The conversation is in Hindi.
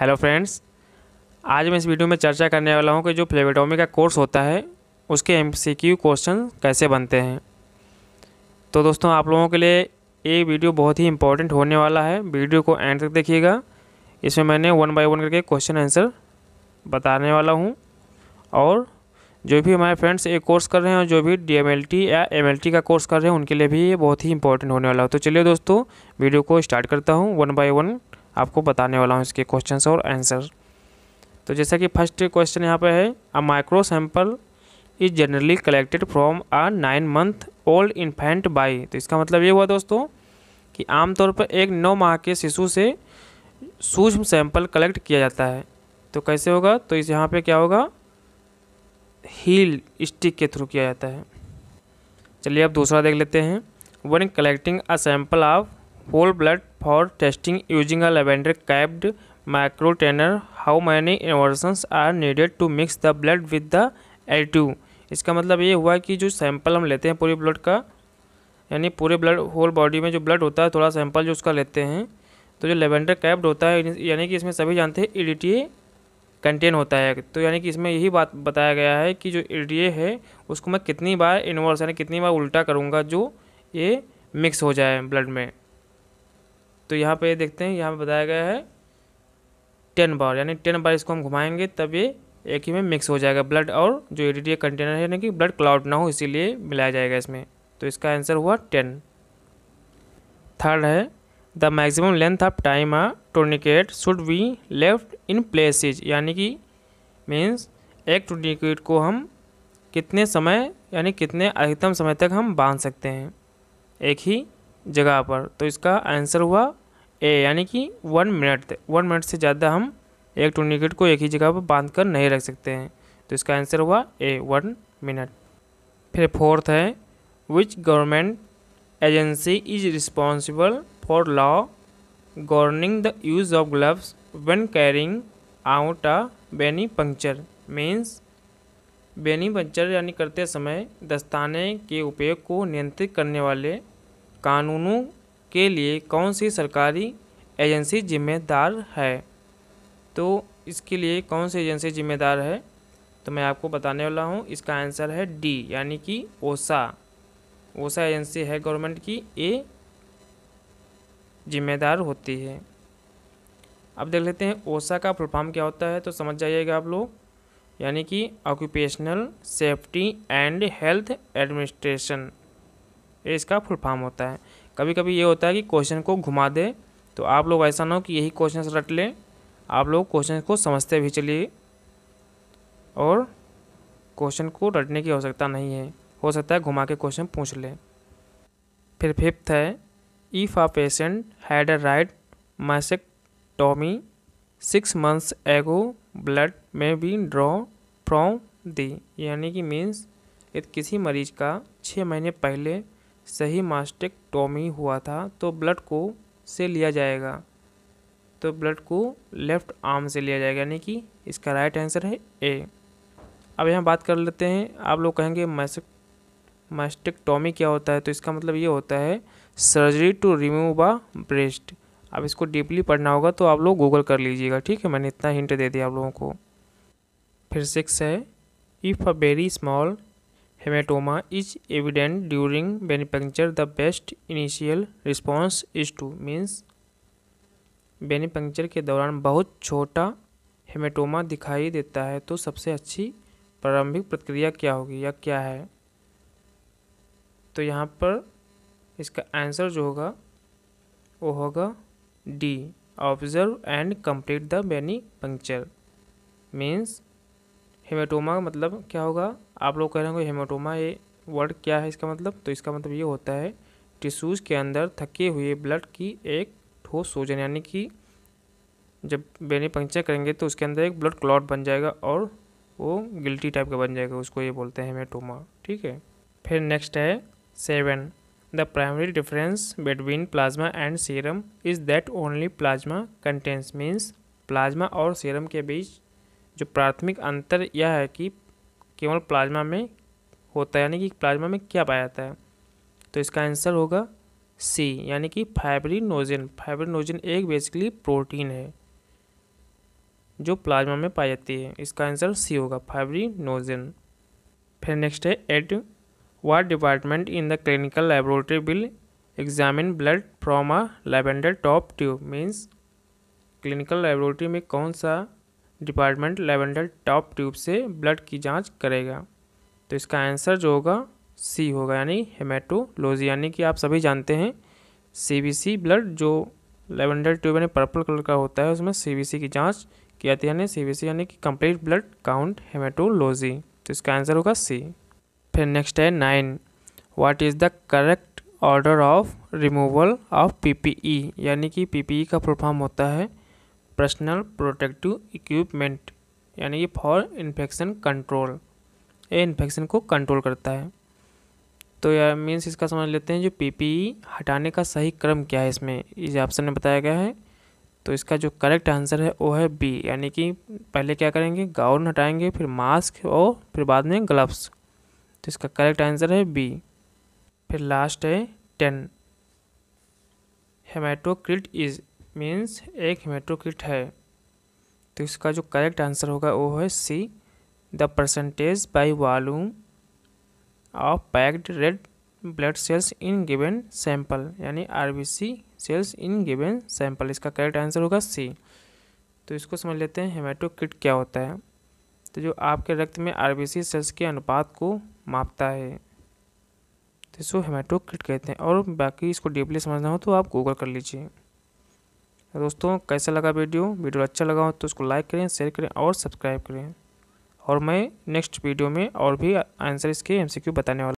हेलो फ्रेंड्स आज मैं इस वीडियो में चर्चा करने वाला हूं कि जो फ्लेवेटोमी का कोर्स होता है उसके एमसीक्यू क्वेश्चन कैसे बनते हैं तो दोस्तों आप लोगों के लिए ये वीडियो बहुत ही इंपॉर्टेंट होने वाला है वीडियो को एंड तक देखिएगा इसमें मैंने वन बाय वन करके क्वेश्चन आंसर बताने वाला हूँ और जो भी हमारे फ्रेंड्स ये कोर्स कर रहे हैं और जो भी डी या एम का कोर्स कर रहे हैं उनके लिए भी ये बहुत ही इंपॉर्टेंट होने वाला है तो चलिए दोस्तों वीडियो को स्टार्ट करता हूँ वन बाई वन आपको बताने वाला हूँ इसके क्वेश्चंस और आंसर तो जैसा कि फर्स्ट क्वेश्चन यहाँ पे है a micro sample is generally collected from a nine month old infant by तो इसका मतलब ये हुआ दोस्तों कि आमतौर पर एक नौ माह के शिशु से सूक्ष्म सैंपल कलेक्ट किया जाता है तो कैसे होगा तो इस यहाँ पे क्या होगा हील स्टिक के थ्रू किया जाता है चलिए अब दूसरा देख लेते हैं when collecting a sample of whole blood for testing using a lavender capped microtanner how many inversions are needed to mix the blood with the additive इसका मतलब ये हुआ कि जो सैंपल हम लेते हैं पूरे ब्लड का यानी पूरे ब्लड होल बॉडी में जो ब्लड होता है थोड़ा सैंपल जो उसका लेते हैं तो जो लेवेंडर कैप्ड होता है यानी कि इसमें सभी जानते हैं ई कंटेन होता है तो यानी कि इसमें यही बात बताया गया है कि जो ई है उसको मैं कितनी बार इन्वर्स यानी कितनी बार उल्टा करूँगा जो ये मिक्स हो जाए ब्लड में तो यहाँ पे देखते हैं यहाँ पे बताया गया है टेन बार यानी टेन बार इसको हम घुमाएंगे तब ये एक ही में मिक्स हो जाएगा ब्लड और जो डी कंटेनर है यानी कि ब्लड क्लाउड ना हो इसीलिए मिलाया जाएगा इसमें तो इसका आंसर हुआ टेन थर्ड है the maximum length of time a tourniquet should be left in places यानी कि मीन्स एक टोर्निकेट को हम कितने समय यानी कितने अधिकतम समय तक हम बांध सकते हैं एक ही जगह पर तो इसका आंसर हुआ ए यानी कि वन मिनट वन मिनट से ज़्यादा हम एक टूर्निकेट को एक ही जगह पर बांध कर नहीं रख सकते हैं तो इसका आंसर हुआ ए वन मिनट फिर फोर्थ है which government agency is responsible for law governing the use of gloves when out carrying venipuncture means venipuncture यानी करते समय दस्ताने के उपयोग को नियंत्रित करने वाले कानूनों के लिए कौन सी सरकारी एजेंसी जिम्मेदार है तो इसके लिए कौन सी एजेंसी जिम्मेदार है तो मैं आपको बताने वाला हूँ इसका आंसर है डी यानी कि ओसा ओसा एजेंसी है गवर्नमेंट की ए जिम्मेदार होती है अब देख लेते हैं ओसा का फुल क्या होता है तो समझ जाइएगा आप लोग यानी कि occupational safety and health administration ये इसका फुलफार्म होता है कभी कभी ये होता है कि क्वेश्चन को घुमा दे तो आप लोग ऐसा ना हो कि यही क्वेश्चन रट लें आप लोग क्वेश्चन को समझते भी चलिए और क्वेश्चन को रटने की आवश्यकता नहीं है हो सकता है घुमा के क्वेश्चन पूछ लें फिर फिफ्थ है if a patient had a राइट टॉमी six months ago blood may be drawn from the यानी कि मीन्स किसी मरीज का छः महीने पहले सही मास्टेक्टोमी हुआ था तो ब्लड को से लिया जाएगा तो ब्लड को लेफ़्ट आर्म से लिया जाएगा यानी कि इसका राइट आंसर है ए अब यहाँ बात कर लेते हैं आप लोग कहेंगे मैस्टिक टॉमी क्या होता है तो इसका मतलब ये होता है surgery to remove a breast अब इसको डीपली पढ़ना होगा तो आप लोग गूगल कर लीजिएगा ठीक है मैंने इतना हिंट दे दिया आप लोगों को फिर सिक्स है if a very small hematoma is evident during venipuncture the best initial response is to means venipuncture के दौरान बहुत छोटा हेमेटोमा दिखाई देता है तो सबसे अच्छी प्रारंभिक प्रतिक्रिया क्या होगी या क्या है तो यहाँ पर इसका आंसर जो होगा वो होगा D observe and complete the venipuncture means hematoma मतलब क्या होगा आप लोग कह रहे होंगे हेमाटोमा ये वर्ड क्या है इसका मतलब तो इसका मतलब ये होता है टिश्यूज़ के अंदर थके हुए ब्लड की एक ठोस सूजन यानी कि जब बेने पंक्चर करेंगे तो उसके अंदर एक ब्लड क्लॉट बन जाएगा और वो गिल्टी टाइप का बन जाएगा उसको ये बोलते हैं हेमाटोमा ठीक है फिर नेक्स्ट है seven the primary difference between plasma and serum is that only plasma contains means plasma और सीरम के बीच जो प्राथमिक अंतर यह है कि केवल प्लाज्मा में होता है यानी कि प्लाज्मा में क्या पाया जाता है तो इसका आंसर होगा सी यानी कि फाइब्रिनोजन फाइब्रिनोजन एक बेसिकली प्रोटीन है जो प्लाज्मा में पाई जाती है इसका आंसर सी होगा फाइब्रिनोजन फिर नेक्स्ट है eight what department in the clinical laboratory will examine blood from a lavender top tube means clinical laboratory में कौन सा डिपार्टमेंट लेवेंडल टॉप ट्यूब से ब्लड की जांच करेगा तो इसका आंसर जो होगा सी होगा यानी हेमेटोलोजी यानी कि आप सभी जानते हैं सीबीसी ब्लड जो लेवेंडर ट्यूब यानी पर्पल कलर का होता है उसमें सीबीसी की जांच की जाती है यानी सीबीसी यानी कि कंप्लीट ब्लड काउंट हेमेटोलोजी तो इसका आंसर होगा सी फिर नेक्स्ट है nine what is the correct order of removal of PPE यानी कि पीपीई e का फुल फॉर्म होता है पर्सनल प्रोटेक्टिव इक्विपमेंट यानी ये फॉर इन्फेक्शन कंट्रोल ये इन्फेक्शन को कंट्रोल करता है तो यार मीन्स इसका समझ लेते हैं जो पीपीई e हटाने का सही क्रम क्या है इसमें इस ऑप्शन में बताया गया है तो इसका जो करेक्ट आंसर है वो है बी यानी कि पहले क्या करेंगे गाउन हटाएंगे फिर मास्क और फिर बाद में ग्लव्स तो इसका करेक्ट आंसर है बी फिर लास्ट है टेन हेमाटोक्रिट इज मीन्स एक हेमेटोकिट है तो इसका जो करेक्ट आंसर होगा वो है C the percentage by volume of packed red blood cells in given sample यानी RBC cells in given sample इसका करेक्ट आंसर होगा सी तो इसको समझ लेते हैं हेमेटोकिट क्या होता है तो जो आपके रक्त में आरबीसी सेल्स के अनुपात को मापता है तो इसको हेमेटोकिट कहते हैं और बाकी इसको डीपली समझना हो तो आप गूगल कर लीजिए तो दोस्तों कैसा लगा वीडियो वीडियो अच्छा लगा हो तो उसको लाइक करें शेयर करें और सब्सक्राइब करें और मैं नेक्स्ट वीडियो में और भी आंसर इसके एम बताने वाला